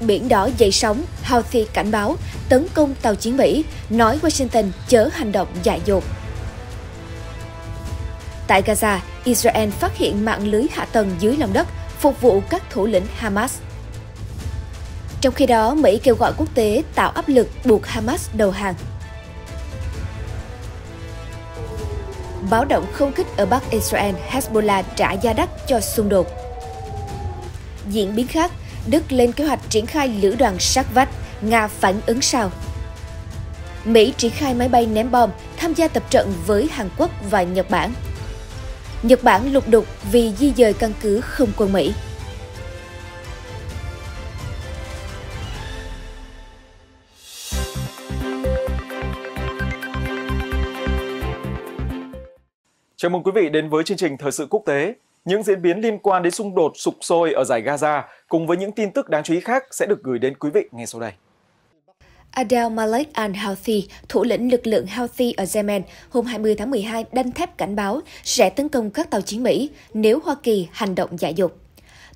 Biển đỏ dậy sóng, Houthi cảnh báo tấn công tàu chiến Mỹ, nói Washington chớ hành động dại dột. Tại Gaza, Israel phát hiện mạng lưới hạ tầng dưới lòng đất phục vụ các thủ lĩnh Hamas. Trong khi đó, Mỹ kêu gọi quốc tế tạo áp lực buộc Hamas đầu hàng. Báo động không kích ở Bắc Israel, Hezbollah trả giá đắt cho xung đột. Diễn biến khác, Đức lên kế hoạch triển khai lữ đoàn sát vách, Nga phản ứng sao? Mỹ triển khai máy bay ném bom tham gia tập trận với Hàn Quốc và Nhật Bản. Nhật Bản lục đục vì di dời căn cứ không quân Mỹ. Chào mừng quý vị đến với chương trình Thời sự quốc tế những diễn biến liên quan đến xung đột sụp sôi ở giải Gaza cùng với những tin tức đáng chú ý khác sẽ được gửi đến quý vị ngay sau đây. Adel Malik al-Houthi, thủ lĩnh lực lượng Houthi ở Yemen, hôm 20 tháng 12 đanh thép cảnh báo sẽ tấn công các tàu chiến Mỹ nếu Hoa Kỳ hành động dại dột.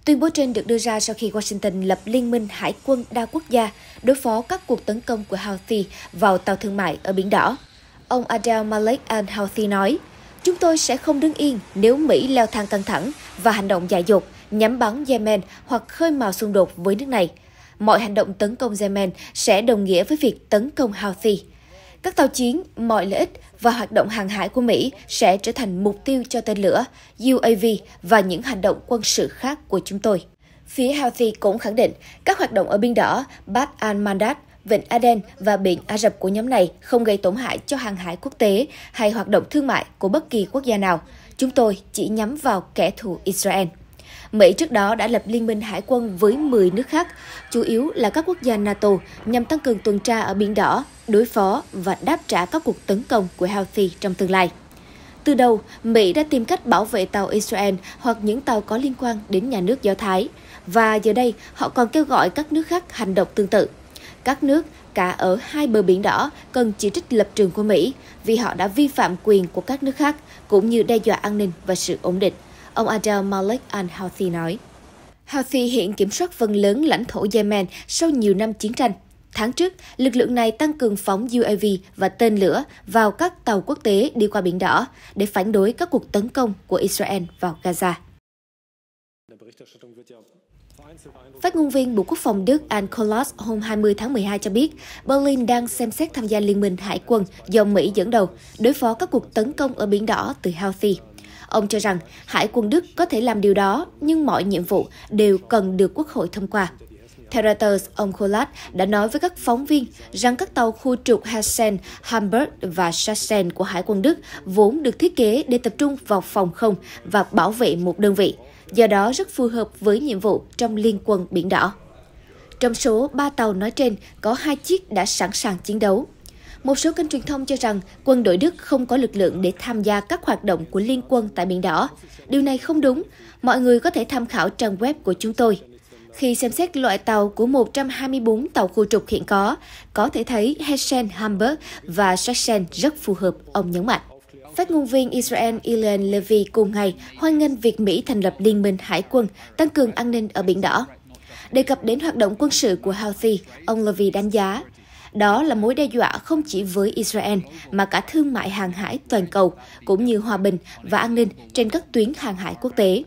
Tuyên bố trên được đưa ra sau khi Washington lập Liên minh Hải quân đa quốc gia đối phó các cuộc tấn công của Houthi vào tàu thương mại ở Biển Đỏ. Ông Adel Malik al-Houthi nói, Chúng tôi sẽ không đứng yên nếu Mỹ leo thang căng thẳng và hành động dại dột nhắm bắn Yemen hoặc khơi mào xung đột với nước này. Mọi hành động tấn công Yemen sẽ đồng nghĩa với việc tấn công Houthi. Các tàu chiến, mọi lợi ích và hoạt động hàng hải của Mỹ sẽ trở thành mục tiêu cho tên lửa, UAV và những hành động quân sự khác của chúng tôi. Phía Houthi cũng khẳng định các hoạt động ở biên Đỏ, Bab al-Mandab, Vịnh Aden và Biển Ả Rập của nhóm này không gây tổn hại cho hàng hải quốc tế hay hoạt động thương mại của bất kỳ quốc gia nào. Chúng tôi chỉ nhắm vào kẻ thù Israel. Mỹ trước đó đã lập liên minh hải quân với 10 nước khác, chủ yếu là các quốc gia NATO, nhằm tăng cường tuần tra ở Biển Đỏ, đối phó và đáp trả các cuộc tấn công của Houthi trong tương lai. Từ đầu, Mỹ đã tìm cách bảo vệ tàu Israel hoặc những tàu có liên quan đến nhà nước Do Thái, và giờ đây họ còn kêu gọi các nước khác hành động tương tự các nước, cả ở hai bờ biển đỏ, cần chỉ trích lập trường của Mỹ vì họ đã vi phạm quyền của các nước khác, cũng như đe dọa an ninh và sự ổn định. Ông Adel Malik Al-Houthi nói. Houthi hiện kiểm soát phần lớn lãnh thổ Yemen sau nhiều năm chiến tranh. Tháng trước, lực lượng này tăng cường phóng UAV và tên lửa vào các tàu quốc tế đi qua Biển Đỏ để phản đối các cuộc tấn công của Israel vào Gaza. Phát ngôn viên Bộ Quốc phòng Đức Anne Kolos hôm 20 tháng 12 cho biết, Berlin đang xem xét tham gia Liên minh Hải quân do Mỹ dẫn đầu đối phó các cuộc tấn công ở Biển Đỏ từ Houthi. Ông cho rằng Hải quân Đức có thể làm điều đó, nhưng mọi nhiệm vụ đều cần được Quốc hội thông qua. Theo Reuters, ông Kolat đã nói với các phóng viên rằng các tàu khu trục Hessen, Hamburg và Sachsen của Hải quân Đức vốn được thiết kế để tập trung vào phòng không và bảo vệ một đơn vị do đó rất phù hợp với nhiệm vụ trong Liên quân Biển Đỏ. Trong số 3 tàu nói trên, có 2 chiếc đã sẵn sàng chiến đấu. Một số kênh truyền thông cho rằng quân đội Đức không có lực lượng để tham gia các hoạt động của Liên quân tại Biển Đỏ. Điều này không đúng, mọi người có thể tham khảo trang web của chúng tôi. Khi xem xét loại tàu của 124 tàu khu trục hiện có, có thể thấy Hessen, Hamburg và Sachsen rất phù hợp, ông nhấn mạnh. Phát ngôn viên Israel Ilan Levy cùng ngày hoan nghênh việc Mỹ thành lập Liên minh Hải quân tăng cường an ninh ở Biển Đỏ. Đề cập đến hoạt động quân sự của Houthi, ông Levy đánh giá, đó là mối đe dọa không chỉ với Israel mà cả thương mại hàng hải toàn cầu, cũng như hòa bình và an ninh trên các tuyến hàng hải quốc tế.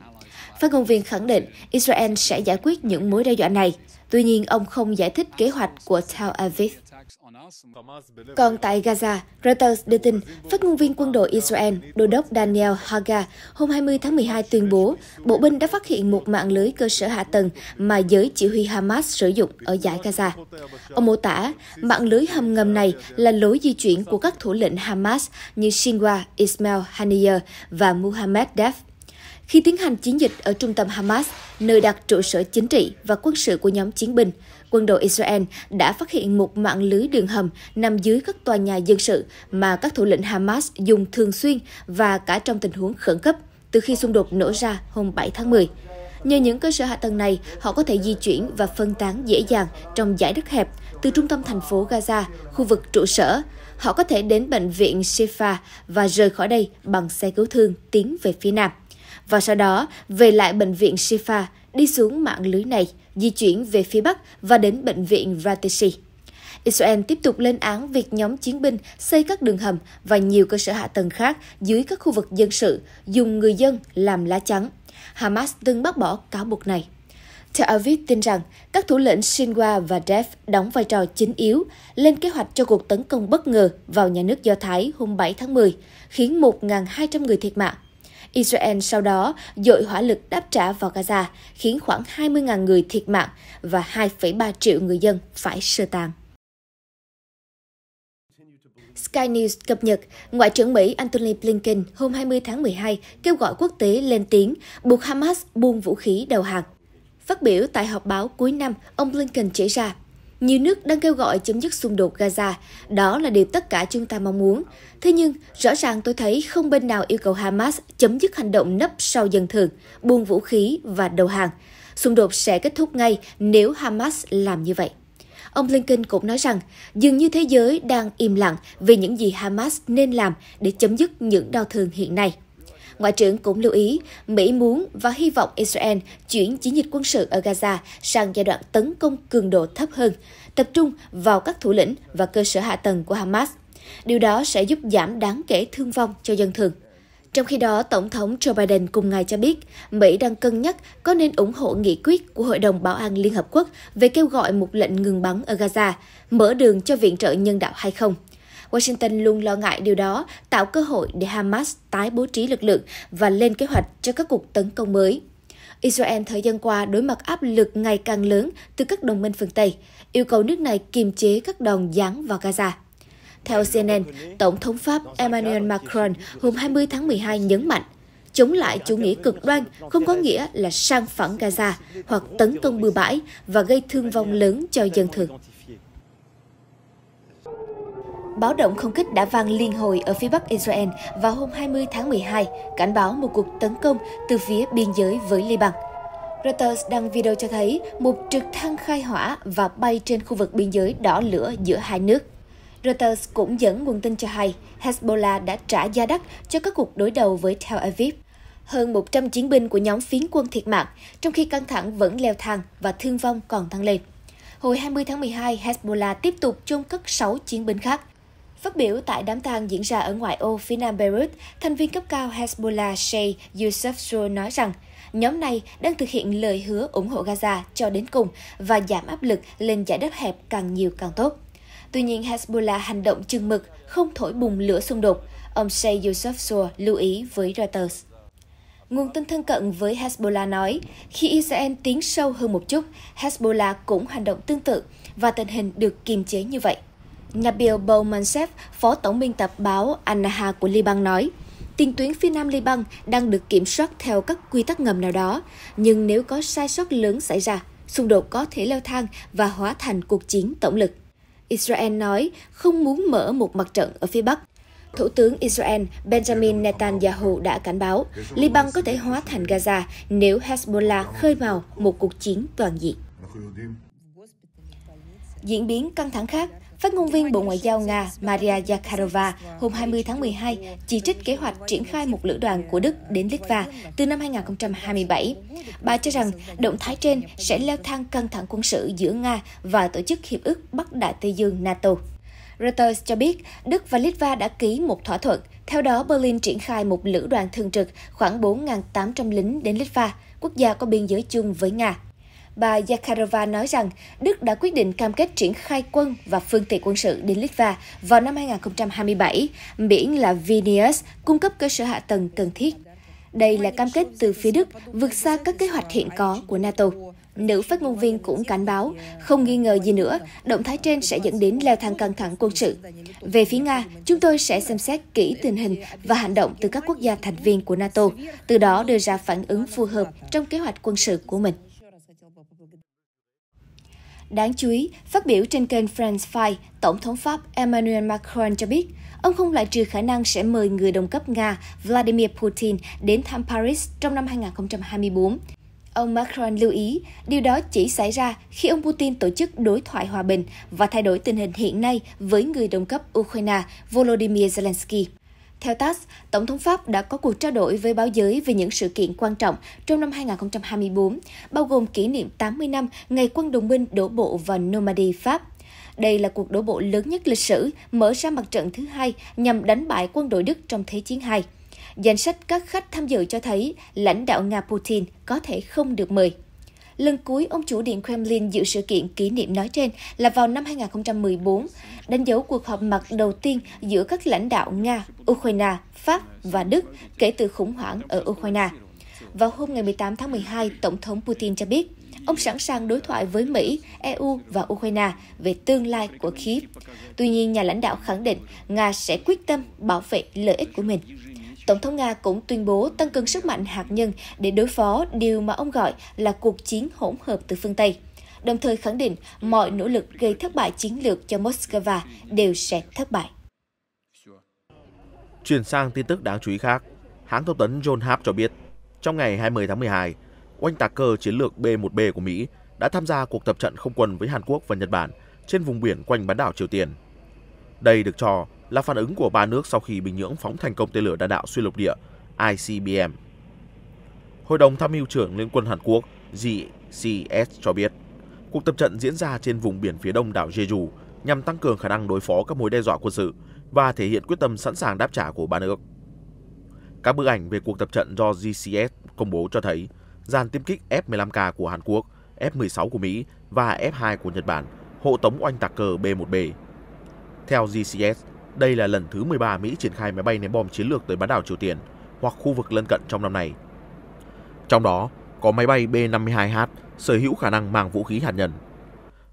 Phát ngôn viên khẳng định Israel sẽ giải quyết những mối đe dọa này. Tuy nhiên, ông không giải thích kế hoạch của Tel Aviv. Còn tại Gaza, Reuters đưa tin, phát ngôn viên quân đội Israel, đô đốc Daniel Haga, hôm 20 tháng 12 tuyên bố, bộ binh đã phát hiện một mạng lưới cơ sở hạ tầng mà giới chỉ huy Hamas sử dụng ở giải Gaza. Ông mô tả, mạng lưới hầm ngầm này là lối di chuyển của các thủ lĩnh Hamas như Sinwar, Ismail Haniyeh và Muhammad Def khi tiến hành chiến dịch ở trung tâm Hamas, nơi đặt trụ sở chính trị và quân sự của nhóm chiến binh, quân đội Israel đã phát hiện một mạng lưới đường hầm nằm dưới các tòa nhà dân sự mà các thủ lĩnh Hamas dùng thường xuyên và cả trong tình huống khẩn cấp từ khi xung đột nổ ra hôm 7 tháng 10. Nhờ những cơ sở hạ tầng này, họ có thể di chuyển và phân tán dễ dàng trong giải đất hẹp từ trung tâm thành phố Gaza, khu vực trụ sở. Họ có thể đến bệnh viện Shifa và rời khỏi đây bằng xe cứu thương tiến về phía nam. Và sau đó, về lại bệnh viện Shifa, đi xuống mạng lưới này – di chuyển về phía Bắc và đến bệnh viện Ratisi. Israel tiếp tục lên án việc nhóm chiến binh xây các đường hầm và nhiều cơ sở hạ tầng khác dưới các khu vực dân sự, dùng người dân làm lá chắn. Hamas từng bác bỏ cáo buộc này. Tel Aviv tin rằng các thủ lĩnh Sinwa và Def đóng vai trò chính yếu, lên kế hoạch cho cuộc tấn công bất ngờ vào nhà nước Do Thái hôm 7 tháng 10, khiến 1.200 người thiệt mạng Israel sau đó dội hỏa lực đáp trả vào Gaza, khiến khoảng 20.000 người thiệt mạng và 2,3 triệu người dân phải sơ tán. Sky News cập nhật, Ngoại trưởng Mỹ Antony Blinken hôm 20 tháng 12 kêu gọi quốc tế lên tiếng buộc Hamas buông vũ khí đầu hàng. Phát biểu tại họp báo cuối năm, ông Blinken chỉ ra nhiều nước đang kêu gọi chấm dứt xung đột Gaza, đó là điều tất cả chúng ta mong muốn. Thế nhưng, rõ ràng tôi thấy không bên nào yêu cầu Hamas chấm dứt hành động nấp sau dân thường, buông vũ khí và đầu hàng. Xung đột sẽ kết thúc ngay nếu Hamas làm như vậy. Ông Blinken cũng nói rằng, dường như thế giới đang im lặng về những gì Hamas nên làm để chấm dứt những đau thương hiện nay. Ngoại trưởng cũng lưu ý, Mỹ muốn và hy vọng Israel chuyển chiến dịch quân sự ở Gaza sang giai đoạn tấn công cường độ thấp hơn, tập trung vào các thủ lĩnh và cơ sở hạ tầng của Hamas. Điều đó sẽ giúp giảm đáng kể thương vong cho dân thường. Trong khi đó, Tổng thống Joe Biden cùng ngày cho biết Mỹ đang cân nhắc có nên ủng hộ nghị quyết của Hội đồng Bảo an Liên Hợp Quốc về kêu gọi một lệnh ngừng bắn ở Gaza, mở đường cho viện trợ nhân đạo hay không. Washington luôn lo ngại điều đó, tạo cơ hội để Hamas tái bố trí lực lượng và lên kế hoạch cho các cuộc tấn công mới. Israel thời gian qua đối mặt áp lực ngày càng lớn từ các đồng minh phương Tây, yêu cầu nước này kiềm chế các đòn giáng vào Gaza. Theo CNN, Tổng thống Pháp Emmanuel Macron hôm 20 tháng 12 nhấn mạnh, chống lại chủ nghĩa cực đoan không có nghĩa là sang phẳng Gaza hoặc tấn công bừa bãi và gây thương vong lớn cho dân thường. Báo động không kích đã vang liên hồi ở phía bắc Israel vào hôm 20 tháng 12, cảnh báo một cuộc tấn công từ phía biên giới với Liban. Reuters đăng video cho thấy một trực thăng khai hỏa và bay trên khu vực biên giới đỏ lửa giữa hai nước. Reuters cũng dẫn nguồn tin cho hay Hezbollah đã trả giá đắt cho các cuộc đối đầu với Tel Aviv. Hơn 100 chiến binh của nhóm phiến quân thiệt mạng, trong khi căng thẳng vẫn leo thang và thương vong còn tăng lên. Hồi 20 tháng 12, Hezbollah tiếp tục chôn cất 6 chiến binh khác. Phát biểu tại đám tang diễn ra ở ngoại ô phía nam Beirut, thành viên cấp cao Hezbollah Sheikh Youssef Zul nói rằng nhóm này đang thực hiện lời hứa ủng hộ Gaza cho đến cùng và giảm áp lực lên giải đất hẹp càng nhiều càng tốt. Tuy nhiên, Hezbollah hành động chừng mực, không thổi bùng lửa xung đột, ông Sheikh Youssef Zul lưu ý với Reuters. Nguồn tin thân cận với Hezbollah nói, khi Israel tiến sâu hơn một chút, Hezbollah cũng hành động tương tự và tình hình được kiềm chế như vậy. Nabil Boumansef, phó tổng biên tập báo Anaha của Liban nói, tiền tuyến phía nam Liban đang được kiểm soát theo các quy tắc ngầm nào đó, nhưng nếu có sai sót lớn xảy ra, xung đột có thể leo thang và hóa thành cuộc chiến tổng lực. Israel nói không muốn mở một mặt trận ở phía Bắc. Thủ tướng Israel Benjamin Netanyahu đã cảnh báo Liban có thể hóa thành Gaza nếu Hezbollah khơi vào một cuộc chiến toàn diện. Diễn biến căng thẳng khác, Phát ngôn viên Bộ Ngoại giao Nga Maria Zakharova hôm 20 tháng 12 chỉ trích kế hoạch triển khai một lữ đoàn của Đức đến Litva từ năm 2027. Bà cho rằng động thái trên sẽ leo thang căng thẳng quân sự giữa Nga và Tổ chức Hiệp ước Bắc Đại Tây Dương NATO. Reuters cho biết Đức và Litva đã ký một thỏa thuận. Theo đó, Berlin triển khai một lữ đoàn thường trực khoảng 4.800 lính đến Litva, quốc gia có biên giới chung với Nga bà Zakharova nói rằng Đức đã quyết định cam kết triển khai quân và phương tiện quân sự đến Litva vào năm 2027, miễn là Vilnius cung cấp cơ sở hạ tầng cần thiết. Đây là cam kết từ phía Đức vượt xa các kế hoạch hiện có của NATO. Nữ phát ngôn viên cũng cảnh báo, không nghi ngờ gì nữa, động thái trên sẽ dẫn đến leo thang căng thẳng quân sự. Về phía Nga, chúng tôi sẽ xem xét kỹ tình hình và hành động từ các quốc gia thành viên của NATO, từ đó đưa ra phản ứng phù hợp trong kế hoạch quân sự của mình. Đáng chú ý, phát biểu trên kênh France 5, Tổng thống Pháp Emmanuel Macron cho biết, ông không loại trừ khả năng sẽ mời người đồng cấp Nga Vladimir Putin đến thăm Paris trong năm 2024. Ông Macron lưu ý, điều đó chỉ xảy ra khi ông Putin tổ chức đối thoại hòa bình và thay đổi tình hình hiện nay với người đồng cấp Ukraine Volodymyr Zelensky. Theo TASS, Tổng thống Pháp đã có cuộc trao đổi với báo giới về những sự kiện quan trọng trong năm 2024, bao gồm kỷ niệm 80 năm ngày quân đồng minh đổ bộ vào Normandy, Pháp. Đây là cuộc đổ bộ lớn nhất lịch sử, mở ra mặt trận thứ hai nhằm đánh bại quân đội Đức trong Thế chiến II. Danh sách các khách tham dự cho thấy lãnh đạo Nga Putin có thể không được mời. Lần cuối ông chủ Điện Kremlin dự sự kiện kỷ niệm nói trên là vào năm 2014, đánh dấu cuộc họp mặt đầu tiên giữa các lãnh đạo Nga, Ukraine, Pháp và Đức kể từ khủng hoảng ở Ukraine. Vào hôm ngày 18 tháng 12, Tổng thống Putin cho biết, ông sẵn sàng đối thoại với Mỹ, EU và Ukraine về tương lai của Kiev. Tuy nhiên, nhà lãnh đạo khẳng định Nga sẽ quyết tâm bảo vệ lợi ích của mình. Tổng thống Nga cũng tuyên bố tăng cường sức mạnh hạt nhân để đối phó điều mà ông gọi là cuộc chiến hỗn hợp từ phương Tây, đồng thời khẳng định mọi nỗ lực gây thất bại chiến lược cho Moscow đều sẽ thất bại. Chuyển sang tin tức đáng chú ý khác, hãng thông tấn John Hap cho biết, trong ngày 20 tháng 12, oanh tạc cơ chiến lược B-1B của Mỹ đã tham gia cuộc tập trận không quân với Hàn Quốc và Nhật Bản trên vùng biển quanh bán đảo Triều Tiên. Đây được cho là phản ứng của ba nước sau khi Bình Nhưỡng phóng thành công tên lửa đạn đạo xuyên lục địa ICBM. Hội đồng tham mưu trưởng Liên quân Hàn Quốc GCS cho biết, cuộc tập trận diễn ra trên vùng biển phía đông đảo Jeju nhằm tăng cường khả năng đối phó các mối đe dọa quân sự và thể hiện quyết tâm sẵn sàng đáp trả của ba nước. Các bức ảnh về cuộc tập trận do GCS công bố cho thấy dàn tiêm kích F-15K của Hàn Quốc, F-16 của Mỹ và F-2 của Nhật Bản hộ tống oanh tạc cờ B-1B. Theo GCS, đây là lần thứ 13 Mỹ triển khai máy bay ném bom chiến lược tới bán đảo Triều Tiên hoặc khu vực lân cận trong năm nay. Trong đó, có máy bay B-52H sở hữu khả năng mang vũ khí hạt nhân.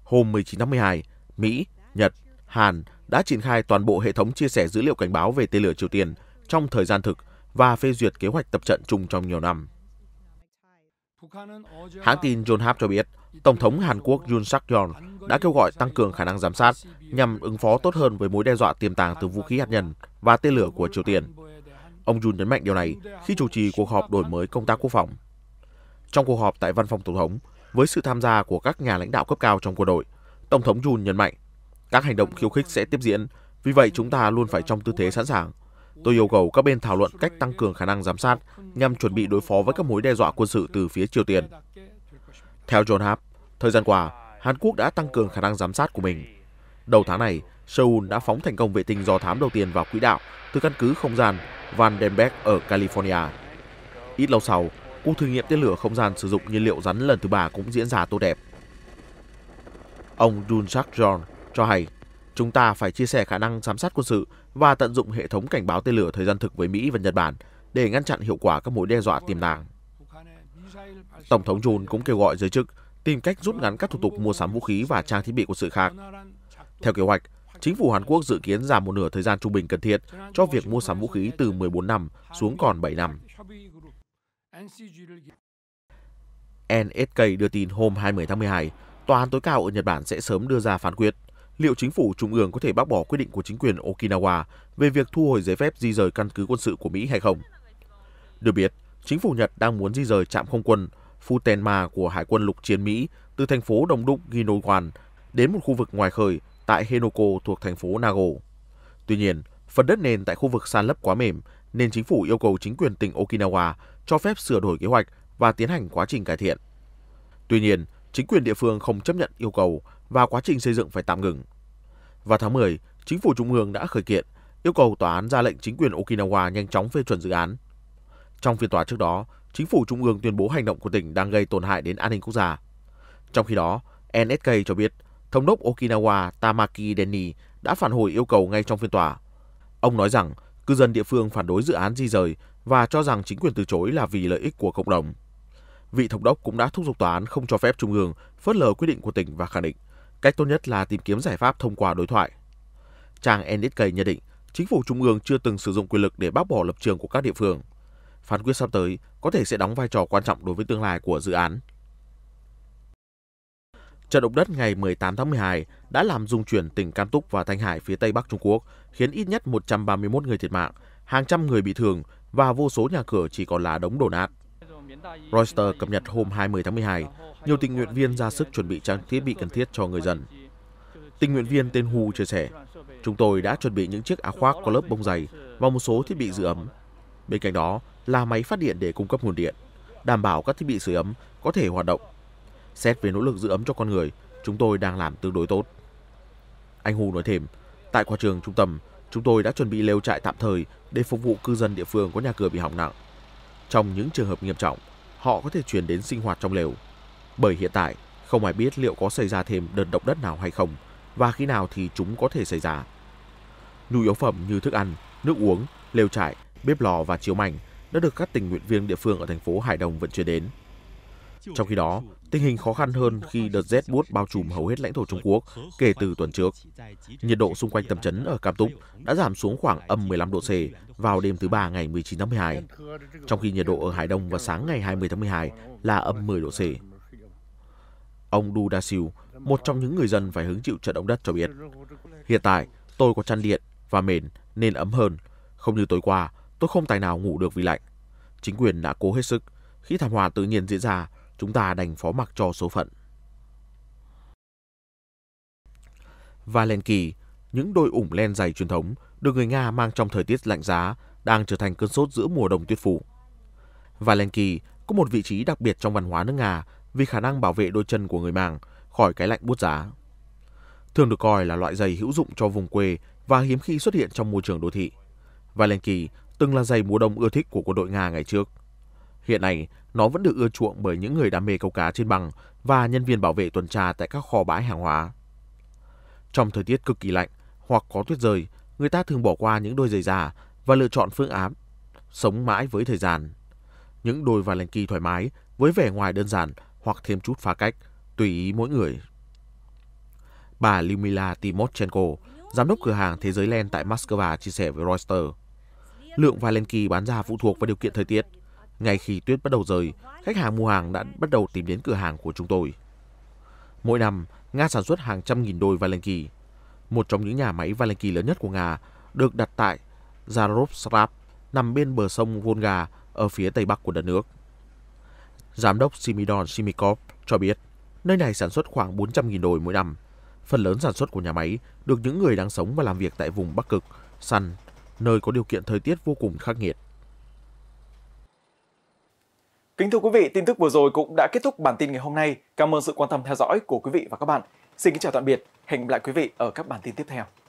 Hôm 19 tháng 12, Mỹ, Nhật, Hàn đã triển khai toàn bộ hệ thống chia sẻ dữ liệu cảnh báo về tên lửa Triều Tiên trong thời gian thực và phê duyệt kế hoạch tập trận chung trong nhiều năm. Hãng tin John Hap cho biết, Tổng thống Hàn Quốc Yoon suk yeol đã kêu gọi tăng cường khả năng giám sát nhằm ứng phó tốt hơn với mối đe dọa tiềm tàng từ vũ khí hạt nhân và tên lửa của Triều Tiên. Ông Yoon nhấn mạnh điều này khi chủ trì cuộc họp đổi mới công tác quốc phòng. Trong cuộc họp tại văn phòng Tổng thống, với sự tham gia của các nhà lãnh đạo cấp cao trong quân đội, Tổng thống Yoon nhấn mạnh các hành động khiêu khích sẽ tiếp diễn, vì vậy chúng ta luôn phải trong tư thế sẵn sàng. Tôi yêu cầu các bên thảo luận cách tăng cường khả năng giám sát nhằm chuẩn bị đối phó với các mối đe dọa quân sự từ phía Triều Tiên. Theo John Hap, thời gian qua, Hàn Quốc đã tăng cường khả năng giám sát của mình. Đầu tháng này, Seoul đã phóng thành công vệ tinh do thám đầu tiên vào quỹ đạo từ căn cứ không gian Vandenberg ở California. Ít lâu sau, cuộc thử nghiệm tên lửa không gian sử dụng nhiên liệu rắn lần thứ ba cũng diễn ra tốt đẹp. Ông Dun Sak John cho hay, chúng ta phải chia sẻ khả năng giám sát quân sự và tận dụng hệ thống cảnh báo tên lửa thời gian thực với Mỹ và Nhật Bản để ngăn chặn hiệu quả các mối đe dọa tiềm năng. Tổng thống Jun cũng kêu gọi giới chức tìm cách rút ngắn các thủ tục mua sắm vũ khí và trang thiết bị của sự khác. Theo kế hoạch, chính phủ Hàn Quốc dự kiến giảm một nửa thời gian trung bình cần thiết cho việc mua sắm vũ khí từ 14 năm xuống còn 7 năm. NSK đưa tin hôm 20 tháng 12, Tòa án tối cao ở Nhật Bản sẽ sớm đưa ra phán quyết liệu chính phủ trung ương có thể bác bỏ quyết định của chính quyền Okinawa về việc thu hồi giấy phép di rời căn cứ quân sự của Mỹ hay không. Được biết, chính phủ Nhật đang muốn di rời trạm không quân Futenma của Hải quân lục chiến Mỹ từ thành phố Đông Đúc Ginowan đến một khu vực ngoài khơi tại Henoko thuộc thành phố Nago. Tuy nhiên, phần đất nền tại khu vực san lấp quá mềm nên chính phủ yêu cầu chính quyền tỉnh Okinawa cho phép sửa đổi kế hoạch và tiến hành quá trình cải thiện. Tuy nhiên, chính quyền địa phương không chấp nhận yêu cầu và quá trình xây dựng phải tạm ngừng. Vào tháng 10, chính phủ trung ương đã khởi kiện yêu cầu tòa án ra lệnh chính quyền Okinawa nhanh chóng phê chuẩn dự án. Trong phiên tòa trước đó, chính phủ trung ương tuyên bố hành động của tỉnh đang gây tổn hại đến an ninh quốc gia. Trong khi đó, NSK cho biết thống đốc Okinawa Tamaki Denny đã phản hồi yêu cầu ngay trong phiên tòa. Ông nói rằng cư dân địa phương phản đối dự án di rời và cho rằng chính quyền từ chối là vì lợi ích của cộng đồng. Vị thống đốc cũng đã thúc giục tòa án không cho phép trung ương phớt lờ quyết định của tỉnh và khẳng định cách tốt nhất là tìm kiếm giải pháp thông qua đối thoại. Trang NSK nhận định chính phủ trung ương chưa từng sử dụng quyền lực để bác bỏ lập trường của các địa phương phán quyết sắp tới có thể sẽ đóng vai trò quan trọng đối với tương lai của dự án. Trận động đất ngày 18 tháng 12 đã làm rung chuyển tỉnh Cam Túc và Thanh Hải phía Tây Bắc Trung Quốc, khiến ít nhất 131 người thiệt mạng, hàng trăm người bị thương và vô số nhà cửa chỉ còn là đống đổ nát. Reuters cập nhật hôm 20 tháng 12, nhiều tình nguyện viên ra sức chuẩn bị trang thiết bị cần thiết cho người dân. Tình nguyện viên tên Hu chia sẻ, chúng tôi đã chuẩn bị những chiếc áo khoác có lớp bông dày và một số thiết bị giữ ấm. Bên cạnh đó, là máy phát điện để cung cấp nguồn điện, đảm bảo các thiết bị sưởi ấm có thể hoạt động. Xét về nỗ lực giữ ấm cho con người, chúng tôi đang làm tương đối tốt. Anh Hù nói thêm, tại khoa trường trung tâm, chúng tôi đã chuẩn bị lều trại tạm thời để phục vụ cư dân địa phương có nhà cửa bị hỏng nặng. Trong những trường hợp nghiêm trọng, họ có thể chuyển đến sinh hoạt trong lều. Bởi hiện tại, không ai biết liệu có xảy ra thêm đợt động đất nào hay không và khi nào thì chúng có thể xảy ra. Nhu yếu phẩm như thức ăn, nước uống, lều trại, bếp lò và chiếu mảnh đã được các tình nguyện viên địa phương ở thành phố Hải Đồng vận chuyển đến. Trong khi đó, tình hình khó khăn hơn khi đợt rét buốt bao trùm hầu hết lãnh thổ Trung Quốc kể từ tuần trước. Nhiệt độ xung quanh tầm trấn ở Cam Túc đã giảm xuống khoảng âm 15 độ C vào đêm thứ Ba ngày 19 tháng 12, trong khi nhiệt độ ở Hải Đông vào sáng ngày 20 tháng 12 là âm 10 độ C. Ông Du Da Siu, một trong những người dân phải hứng chịu trận động đất cho biết, hiện tại tôi có chăn điện và mền nên ấm hơn, không như tối qua Tôi không tài nào ngủ được vì lạnh. Chính quyền đã cố hết sức. Khi thảm họa tự nhiên diễn ra, chúng ta đành phó mặc cho số phận. Valensky, những đôi ủng len dày truyền thống được người Nga mang trong thời tiết lạnh giá đang trở thành cơn sốt giữa mùa đông tuyết phủ. Valensky có một vị trí đặc biệt trong văn hóa nước Nga vì khả năng bảo vệ đôi chân của người mang khỏi cái lạnh buốt giá. Thường được coi là loại giày hữu dụng cho vùng quê và hiếm khi xuất hiện trong môi trường đô thị. Valensky từng là giày mùa đông ưa thích của quân đội Nga ngày trước. Hiện nay, nó vẫn được ưa chuộng bởi những người đam mê câu cá trên băng và nhân viên bảo vệ tuần tra tại các kho bãi hàng hóa. Trong thời tiết cực kỳ lạnh hoặc có tuyết rơi, người ta thường bỏ qua những đôi giày già và lựa chọn phương án sống mãi với thời gian. Những đôi và kỳ thoải mái với vẻ ngoài đơn giản hoặc thêm chút phá cách, tùy ý mỗi người. Bà Lyumila Timotchenko, giám đốc cửa hàng Thế giới Len tại Moscow chia sẻ với Reuters. Lượng valenki bán ra phụ thuộc vào điều kiện thời tiết. Ngay khi tuyết bắt đầu rơi, khách hàng mua hàng đã bắt đầu tìm đến cửa hàng của chúng tôi. Mỗi năm, Nga sản xuất hàng trăm nghìn đôi valenki. Một trong những nhà máy valenki lớn nhất của Nga được đặt tại Zarovskrap, nằm bên bờ sông Volga ở phía tây bắc của đất nước. Giám đốc Simidon Simikov cho biết, nơi này sản xuất khoảng 400.000 đôi mỗi năm. Phần lớn sản xuất của nhà máy được những người đang sống và làm việc tại vùng Bắc Cực săn nơi có điều kiện thời tiết vô cùng khắc nghiệt. Kính thưa quý vị, tin tức vừa rồi cũng đã kết thúc bản tin ngày hôm nay. Cảm ơn sự quan tâm theo dõi của quý vị và các bạn. Xin kính chào tạm biệt. Hẹn gặp lại quý vị ở các bản tin tiếp theo.